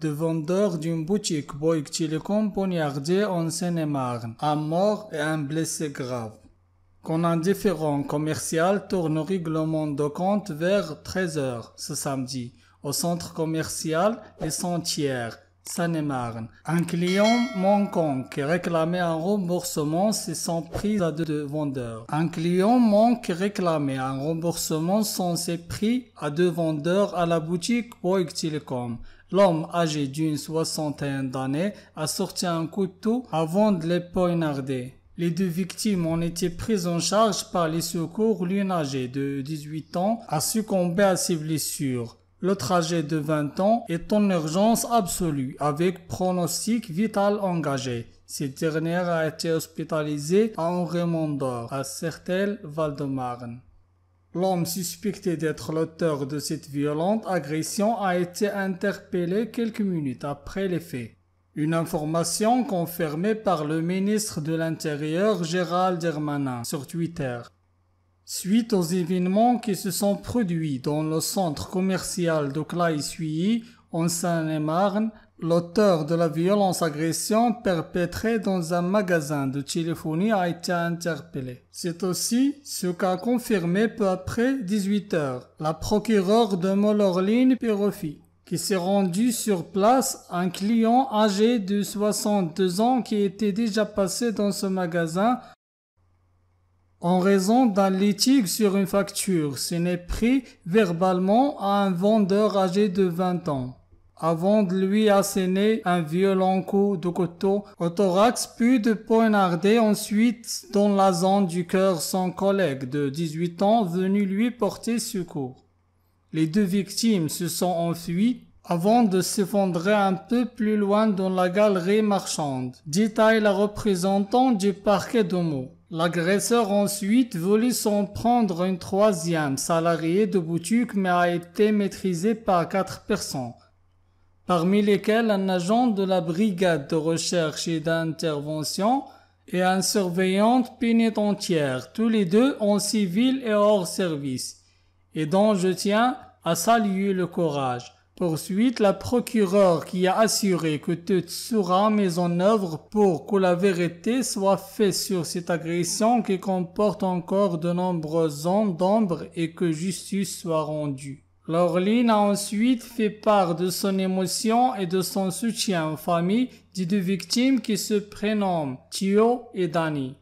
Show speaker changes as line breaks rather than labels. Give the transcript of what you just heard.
de vendeur d'une boutique Bouygues Telecom poignardé en Seine-et-Marne, un mort et un blessé grave. Quand un différent commercial tourne règlement de compte vers 13h ce samedi, au centre commercial Les tiers. Un client manquant qui réclamait un remboursement sans prix à deux vendeurs. Un client manque qui réclamait un remboursement sans ses prix à deux vendeurs à la boutique Bouygues Telecom. L'homme âgé d'une soixantaine d'années a sorti un couteau avant de les poignarder. Les deux victimes ont été prises en charge par les secours. L'une âgée de 18 ans a succombé à ses blessures. Le trajet de 20 ans est en urgence absolue avec pronostic vital engagé. Cette dernière a été hospitalisée à Henri-Mondor, à Sertel, val marne L'homme suspecté d'être l'auteur de cette violente agression a été interpellé quelques minutes après les faits. Une information confirmée par le ministre de l'Intérieur Gérald Hermanin sur Twitter. Suite aux événements qui se sont produits dans le centre commercial de claye en Seine-et-Marne, l'auteur de la violence-agression perpétrée dans un magasin de téléphonie a été interpellé. C'est aussi ce qu'a confirmé peu après 18 h la procureure de Molorline Pirofi qui s'est rendu sur place un client âgé de 62 ans qui était déjà passé dans ce magasin en raison d'un litige sur une facture. Ce n'est pris verbalement à un vendeur âgé de 20 ans. Avant de lui asséner un violent coup de couteau au thorax, puis de poignarder ensuite dans la zone du cœur son collègue de 18 ans venu lui porter secours. Les deux victimes se sont enfuies avant de s'effondrer un peu plus loin dans la galerie marchande, détaille la représentante du parquet de L'agresseur ensuite voulut s'en prendre un troisième salarié de boutique mais a été maîtrisé par quatre personnes, parmi lesquelles un agent de la brigade de recherche et d'intervention et un surveillant pénitentiaire, tous les deux en civil et hors service, et dont je tiens à saluer le courage. Poursuite, la procureure qui a assuré que tout sera mis en œuvre pour que la vérité soit faite sur cette agression qui comporte encore de nombreux zones d'ombre et que justice soit rendue. Laureline a ensuite fait part de son émotion et de son soutien aux familles des deux victimes qui se prénomment Tio et Danny.